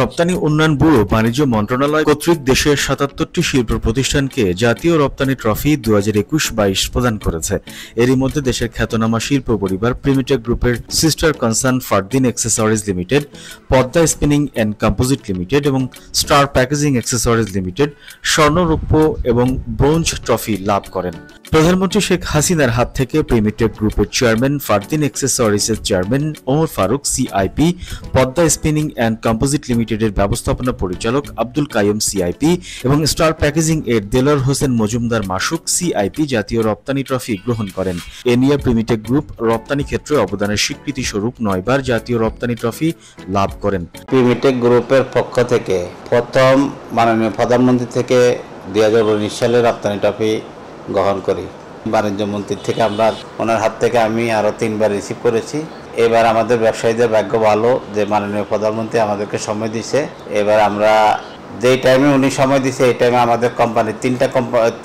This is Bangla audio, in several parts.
রপ্তানি উন্নয়ন ব্যুরো বাণিজ্য মন্ত্রণালয় কর্তৃক দেশের সাতাত্তরটি শিল্প প্রতিষ্ঠানকে জাতীয় রপ্তানি ট্রফি দু হাজার একুশ বাইশ প্রদান করেছে এরই মধ্যে দেশের খ্যাতনামা শিল্প পরিবার প্রিমিটেক গ্রুপের sister concern Fardin accessories limited Padma spinning and composite limited এবং স্টার প্যাকেজিং এক্সেসরিজ লিমিটেড স্বর্ণরূপ এবং ব্রোঞ্জ ট্রফি লাভ করেন প্রধানমন্ত্রী শেখ হাসিনার হাত থেকে প্রিমিটেড গ্রুপের চেয়ারম্যান ফারদিন এক্সেসরিজের chairman Omar Faruk CIP Padma spinning and composite লিমিটেডের ব্যবস্থাপনা পরিচালক আব্দুল কায়ুম সিআইপি এবং স্টার প্যাকেজিং এর দেলার হোসেন মজুমদার মাসুক সিআইপি জাতীয় রপ্তানি ট্রফি গ্রহণ করেন এ নিয়ে গ্রুপ রপ্তানি ক্ষেত্রে অবদানের স্বীকৃতি স্বরূপ নয়বার জাতীয় রপ্তানি ট্রফি লাভ করেন প্রিমিটেক গ্রুপের পক্ষ থেকে প্রথম মাননীয় প্রধানমন্ত্রী থেকে দু হাজার উনিশ সালে রপ্তানি ট্রফি গ্রহণ করি বাণিজ্য মন্ত্রীর থেকে আমরা ওনার হাত থেকে আমি আরও তিনবার রিসিভ করেছি এবার আমাদের ব্যবসায়ীদের ভাগ্য ভালো যে মাননীয় প্রধানমন্ত্রী আমাদেরকে সময় দিছে এবার আমরা যেই টাইমে উনি সময় দিছে এই টাইমে আমাদের কোম্পানি তিনটা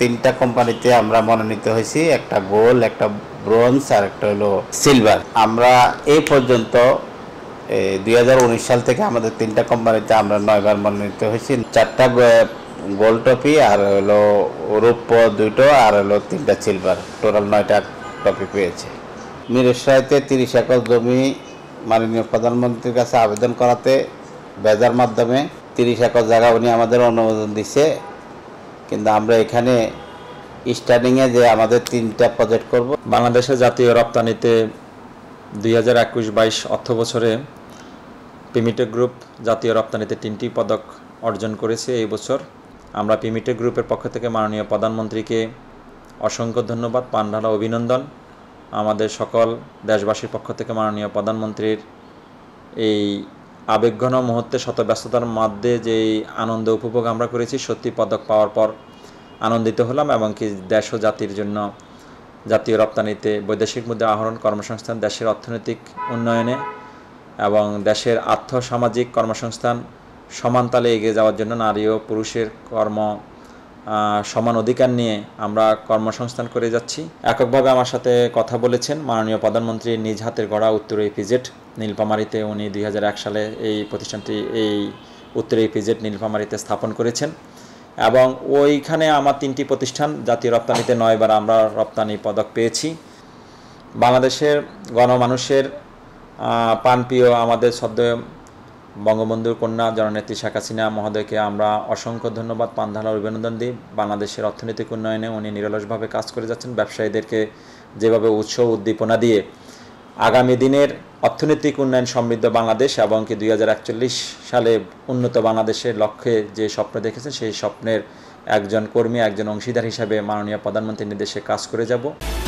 তিনটা কোম্পানিতে আমরা মনোনীত হয়েছি একটা গোল্ড একটা ব্রোঞ্জ আর একটা হলো সিলভার আমরা এই পর্যন্ত দুই সাল থেকে আমাদের তিনটা কোম্পানিতে আমরা নয়বার মনোনীত হয়েছি চারটা গোল্ড আর হলো রূপ দুটো আর হলো তিনটা সিলভার টোটাল নয়টা ট্রফি পেয়েছে মিরেশ তিরিশ একর জমি মাননীয় প্রধানমন্ত্রীর কাছে আবেদন করাতে বেজার মাধ্যমে তিরিশ একর জায়গা উনি আমাদের অনুমোদন দিছে কিন্তু আমরা এখানে স্টার্টিংয়ে যে আমাদের তিনটা প্রজেক্ট করব বাংলাদেশের জাতীয় রপ্তানিতে দুই হাজার একুশ বাইশ অর্থ বছরে পেমিটে গ্রুপ জাতীয় রপ্তানিতে তিনটি পদক অর্জন করেছে এই বছর আমরা পিমিটে গ্রুপের পক্ষ থেকে মাননীয় প্রধানমন্ত্রীকে অসংখ্য ধন্যবাদ পান্ডালা অভিনন্দন আমাদের সকল দেশবাসীর পক্ষ থেকে মাননীয় প্রধানমন্ত্রীর এই আবেগঘন মুহূর্তে শত ব্যস্ততার মধ্যে যে আনন্দ উপভোগ আমরা করেছি সত্যি পদক পাওয়ার পর আনন্দিত হলাম এবং কি দেশ ও জাতির জন্য জাতীয় রপ্তানিতে বৈদেশিক মুদ্রা আহরণ কর্মসংস্থান দেশের অর্থনৈতিক উন্নয়নে এবং দেশের আর্থসামাজিক কর্মসংস্থান সমানতালে এগিয়ে যাওয়ার জন্য নারী ও পুরুষের কর্ম সমান অধিকার নিয়ে আমরা কর্মসংস্থান করে যাচ্ছি এককভাবে আমার সাথে কথা বলেছেন মাননীয় প্রধানমন্ত্রী নিজ হাতের গড়া উত্তর এপিজেড নীলপামারিতে উনি দুই সালে এই প্রতিষ্ঠানটি এই উত্তর এপিজেড নীলপামারিতে স্থাপন করেছেন এবং ওইখানে আমার তিনটি প্রতিষ্ঠান জাতীয় রপ্তানিতে নয়বার আমরা রপ্তানি পদক পেয়েছি বাংলাদেশের গণমানুষের পানপ্রিয় আমাদের সদ্য বঙ্গবন্ধুর কন্যা জননেত্রী শেখ হাসিনা মহোদয়কে আমরা অসংখ্য ধন্যবাদ পান্ধালার অভিনন্দন দিই বাংলাদেশের অর্থনৈতিক উন্নয়নে উনি নিরলসভাবে কাজ করে যাচ্ছেন ব্যবসায়ীদেরকে যেভাবে উৎসাহ উদ্দীপনা দিয়ে আগামী দিনের অর্থনৈতিক উন্নয়ন সমৃদ্ধ বাংলাদেশ এবং কি দুই সালে উন্নত বাংলাদেশের লক্ষ্যে যে স্বপ্ন দেখেছেন সেই স্বপ্নের একজন কর্মী একজন অংশীদার হিসাবে মাননীয় প্রধানমন্ত্রীর নির্দেশে কাজ করে যাব